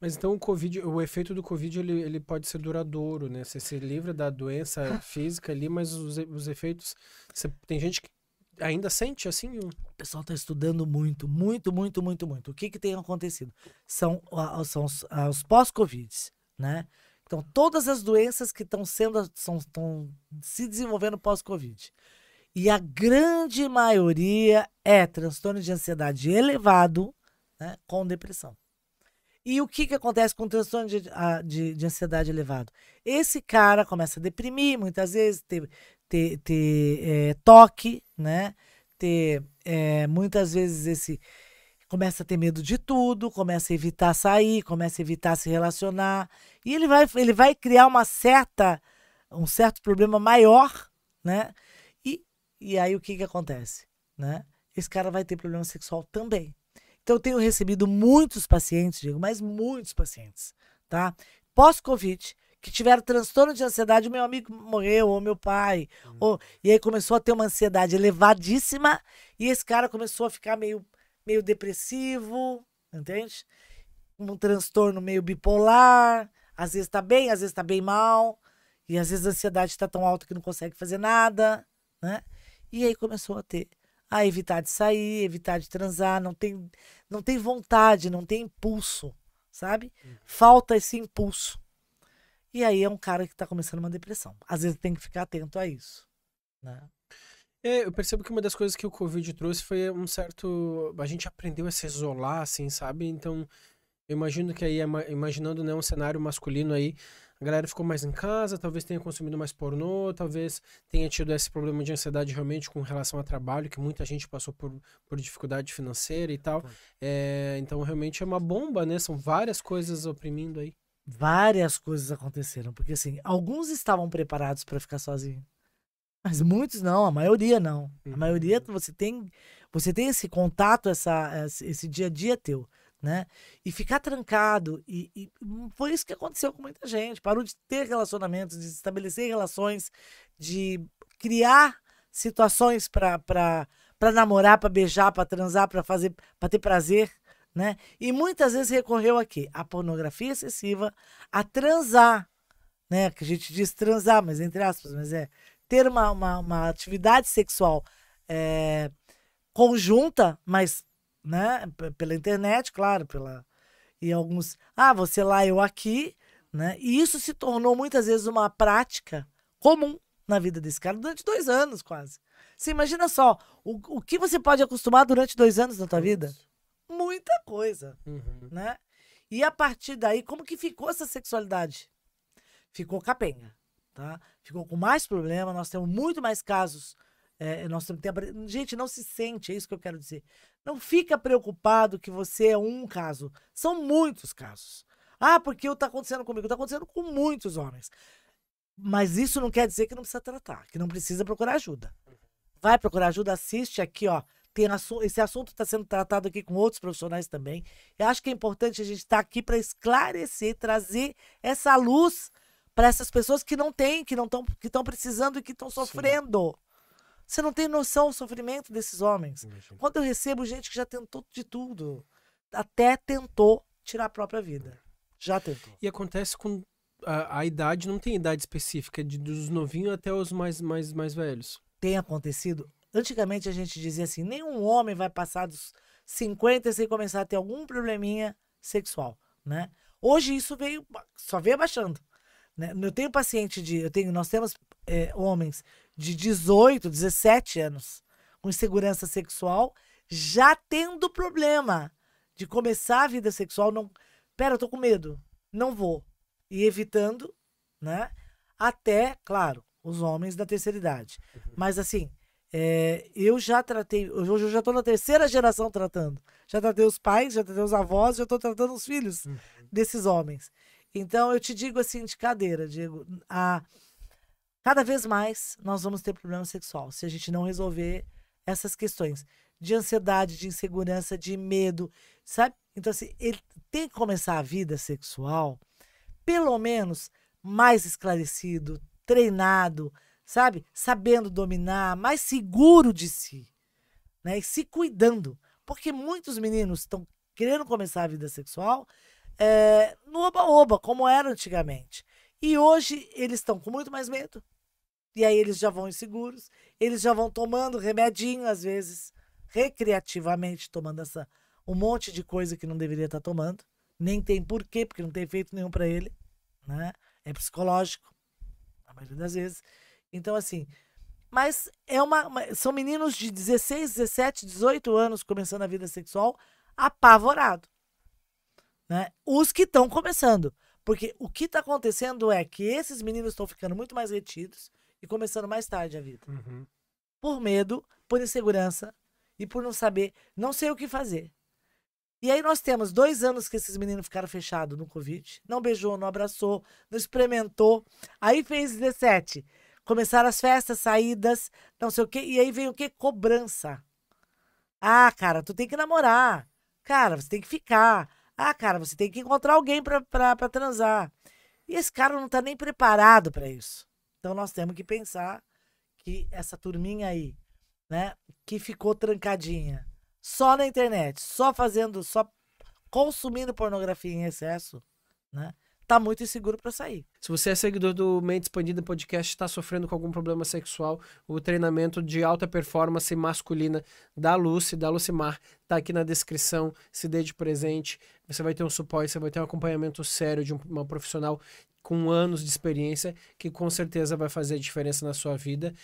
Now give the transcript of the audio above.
Mas então o Covid, o efeito do Covid, ele, ele pode ser duradouro, né? Você se livra da doença física ali, mas os, os efeitos. Você, tem gente que ainda sente assim? O pessoal está estudando muito, muito, muito, muito, muito. O que, que tem acontecido? São, são os, os pós-Covids, né? Então, todas as doenças que estão sendo são, estão se desenvolvendo pós-Covid. E a grande maioria é transtorno de ansiedade elevado né, com depressão. E o que, que acontece com transtorno de, de, de, ansiedade elevado? Esse cara começa a deprimir, muitas vezes, ter, ter, ter é, toque, né? Ter, é, muitas vezes, esse começa a ter medo de tudo, começa a evitar sair, começa a evitar se relacionar. E ele vai, ele vai criar uma certa, um certo problema maior, né? E, e aí o que, que acontece? Né? Esse cara vai ter problema sexual também. Então, eu tenho recebido muitos pacientes, digo, mas muitos pacientes, tá? Pós-Covid, que tiveram transtorno de ansiedade, o meu amigo morreu, ou meu pai, hum. ou... e aí começou a ter uma ansiedade elevadíssima, e esse cara começou a ficar meio, meio depressivo, entende? Um transtorno meio bipolar, às vezes tá bem, às vezes tá bem mal, e às vezes a ansiedade está tão alta que não consegue fazer nada, né? E aí começou a ter a evitar de sair, evitar de transar, não tem, não tem vontade, não tem impulso, sabe? Uhum. Falta esse impulso. E aí é um cara que está começando uma depressão. Às vezes tem que ficar atento a isso, né? É, eu percebo que uma das coisas que o Covid trouxe foi um certo. A gente aprendeu a se isolar, assim, sabe? Então, eu imagino que aí, imaginando né, um cenário masculino aí, a galera ficou mais em casa, talvez tenha consumido mais pornô, talvez tenha tido esse problema de ansiedade realmente com relação a trabalho, que muita gente passou por, por dificuldade financeira e tal. É, então, realmente é uma bomba, né? São várias coisas oprimindo aí. Várias coisas aconteceram, porque assim, alguns estavam preparados para ficar sozinho. Mas muitos não, a maioria não. A uhum. maioria você tem, você tem esse contato, essa, esse dia a dia é teu né? E ficar trancado. E, e, hum, foi isso que aconteceu com muita gente. Parou de ter relacionamentos, de estabelecer relações, de criar situações para namorar, para beijar, para transar, para fazer, para ter prazer, né? E muitas vezes recorreu aqui à pornografia excessiva, a transar, né? Que a gente diz transar, mas entre aspas, mas é ter uma, uma, uma atividade sexual é, conjunta, mas né? P pela internet, claro, pela e alguns, ah, você lá, eu aqui, né? E isso se tornou muitas vezes uma prática comum na vida desse cara durante dois anos quase. Você imagina só, o, o que você pode acostumar durante dois anos na tua vida? Muita coisa, uhum. né? E a partir daí, como que ficou essa sexualidade? Ficou capenga, tá? Ficou com mais problema, nós temos muito mais casos é, nós temos Gente, não se sente, é isso que eu quero dizer. Não fica preocupado que você é um caso. São muitos casos. Ah, porque está acontecendo comigo? Está acontecendo com muitos homens. Mas isso não quer dizer que não precisa tratar, que não precisa procurar ajuda. Uhum. Vai procurar ajuda, assiste aqui, ó. Tem assu esse assunto está sendo tratado aqui com outros profissionais também. Eu acho que é importante a gente estar tá aqui para esclarecer, trazer essa luz para essas pessoas que não têm, que não estão, que estão precisando e que estão sofrendo. Sim. Você não tem noção do sofrimento desses homens. Quando eu recebo gente que já tentou de tudo, até tentou tirar a própria vida. Já tentou. E acontece com a, a idade, não tem idade específica, é de, dos novinhos até os mais, mais, mais velhos. Tem acontecido. Antigamente a gente dizia assim: nenhum homem vai passar dos 50 sem começar a ter algum probleminha sexual, né? Hoje isso veio, só veio abaixando. Né? Eu tenho paciente de, eu tenho, nós temos é, homens de 18, 17 anos com insegurança sexual, já tendo problema de começar a vida sexual, não, pera, eu tô com medo, não vou. E evitando, né? Até, claro, os homens da terceira idade. Uhum. Mas assim, é, eu já tratei, hoje eu já estou na terceira geração tratando. Já tratei os pais, já tratei os avós, já estou tratando os filhos uhum. desses homens. Então eu te digo assim de cadeira, Diego, a Cada vez mais nós vamos ter problema sexual se a gente não resolver essas questões de ansiedade, de insegurança, de medo, sabe? Então, assim, ele tem que começar a vida sexual, pelo menos, mais esclarecido, treinado, sabe? Sabendo dominar, mais seguro de si, né? E se cuidando. Porque muitos meninos estão querendo começar a vida sexual é, no oba-oba, como era antigamente. E hoje eles estão com muito mais medo, e aí eles já vão inseguros, eles já vão tomando remedinho, às vezes, recreativamente, tomando essa, um monte de coisa que não deveria estar tá tomando. Nem tem porquê, porque não tem efeito nenhum para ele. Né? É psicológico, a maioria das vezes. Então, assim. Mas é uma, são meninos de 16, 17, 18 anos começando a vida sexual apavorado. Né? Os que estão começando. Porque o que está acontecendo é que esses meninos estão ficando muito mais retidos, e começando mais tarde a vida. Uhum. Por medo, por insegurança e por não saber, não sei o que fazer. E aí nós temos dois anos que esses meninos ficaram fechados no Covid. Não beijou, não abraçou, não experimentou. Aí fez 17. Começaram as festas, saídas, não sei o quê. E aí veio o quê? Cobrança. Ah, cara, tu tem que namorar. Cara, você tem que ficar. Ah, cara, você tem que encontrar alguém pra, pra, pra transar. E esse cara não tá nem preparado para isso. Então nós temos que pensar que essa turminha aí, né, que ficou trancadinha só na internet, só fazendo, só consumindo pornografia em excesso, né? Tá muito inseguro para sair. Se você é seguidor do Mente Expandida Podcast, está sofrendo com algum problema sexual, o treinamento de alta performance masculina da Lucy, da Lucimar, tá aqui na descrição. Se dê de presente. Você vai ter um suporte, você vai ter um acompanhamento sério de uma profissional com anos de experiência, que com certeza vai fazer a diferença na sua vida